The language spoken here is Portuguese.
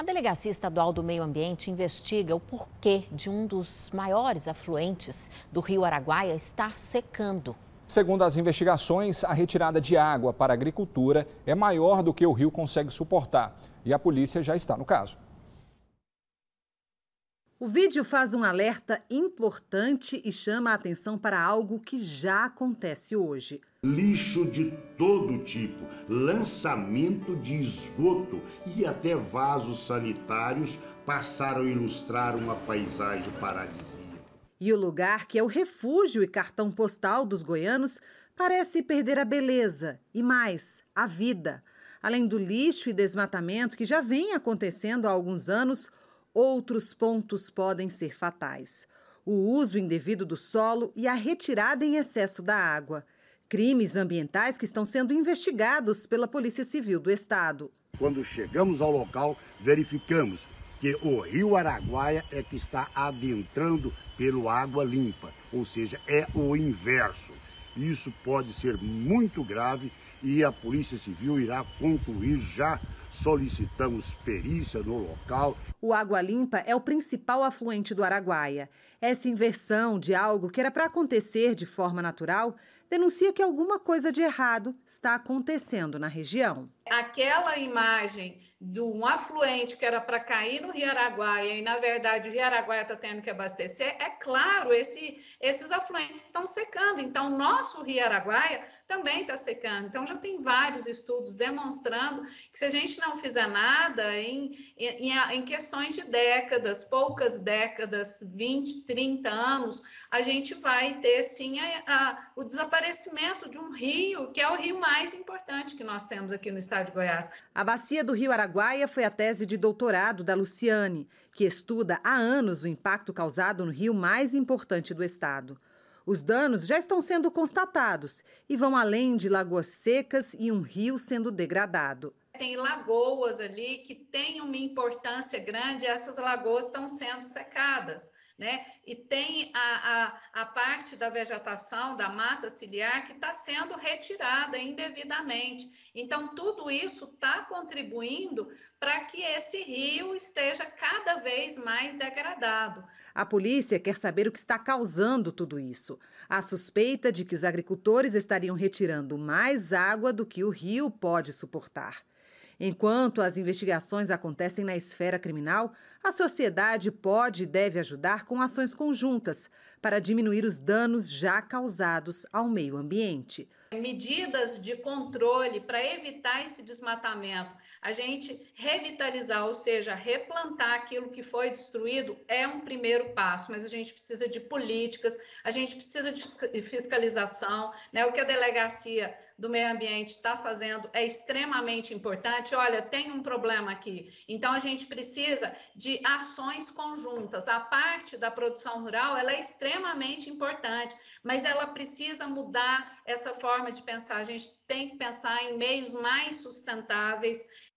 A Delegacia Estadual do Meio Ambiente investiga o porquê de um dos maiores afluentes do rio Araguaia estar secando. Segundo as investigações, a retirada de água para a agricultura é maior do que o rio consegue suportar e a polícia já está no caso. O vídeo faz um alerta importante e chama a atenção para algo que já acontece hoje. Lixo de todo tipo, lançamento de esgoto e até vasos sanitários passaram a ilustrar uma paisagem paradisíaca. E o lugar que é o refúgio e cartão postal dos goianos parece perder a beleza e mais, a vida. Além do lixo e desmatamento que já vem acontecendo há alguns anos, outros pontos podem ser fatais: o uso indevido do solo e a retirada em excesso da água. Crimes ambientais que estão sendo investigados pela Polícia Civil do Estado. Quando chegamos ao local, verificamos que o rio Araguaia é que está adentrando pelo água limpa, ou seja, é o inverso. Isso pode ser muito grave e a Polícia Civil irá concluir já. Solicitamos perícia no local. O Água Limpa é o principal afluente do Araguaia. Essa inversão de algo que era para acontecer de forma natural denuncia que alguma coisa de errado está acontecendo na região aquela imagem de um afluente que era para cair no Rio Araguaia e, na verdade, o Rio Araguaia está tendo que abastecer, é claro, esse, esses afluentes estão secando. Então, nosso Rio Araguaia também está secando. Então, já tem vários estudos demonstrando que se a gente não fizer nada, em, em, em questões de décadas, poucas décadas, 20, 30 anos, a gente vai ter, sim, a, a, o desaparecimento de um rio que é o rio mais importante que nós temos aqui no estado estado de Goiás. A bacia do Rio Araguaia foi a tese de doutorado da Luciane, que estuda há anos o impacto causado no rio mais importante do estado. Os danos já estão sendo constatados e vão além de lagoas secas e um rio sendo degradado tem lagoas ali que têm uma importância grande, essas lagoas estão sendo secadas, né? E tem a, a, a parte da vegetação, da mata ciliar, que está sendo retirada indevidamente. Então, tudo isso está contribuindo para que esse rio esteja cada vez mais degradado. A polícia quer saber o que está causando tudo isso. A suspeita de que os agricultores estariam retirando mais água do que o rio pode suportar. Enquanto as investigações acontecem na esfera criminal, a sociedade pode e deve ajudar com ações conjuntas para diminuir os danos já causados ao meio ambiente. Medidas de controle para evitar esse desmatamento, a gente revitalizar, ou seja, replantar aquilo que foi destruído, é um primeiro passo, mas a gente precisa de políticas, a gente precisa de fiscalização. Né? O que a delegacia do meio ambiente está fazendo é extremamente importante. Olha, tem um problema aqui, então a gente precisa de de ações conjuntas. A parte da produção rural ela é extremamente importante, mas ela precisa mudar essa forma de pensar. A gente tem que pensar em meios mais sustentáveis,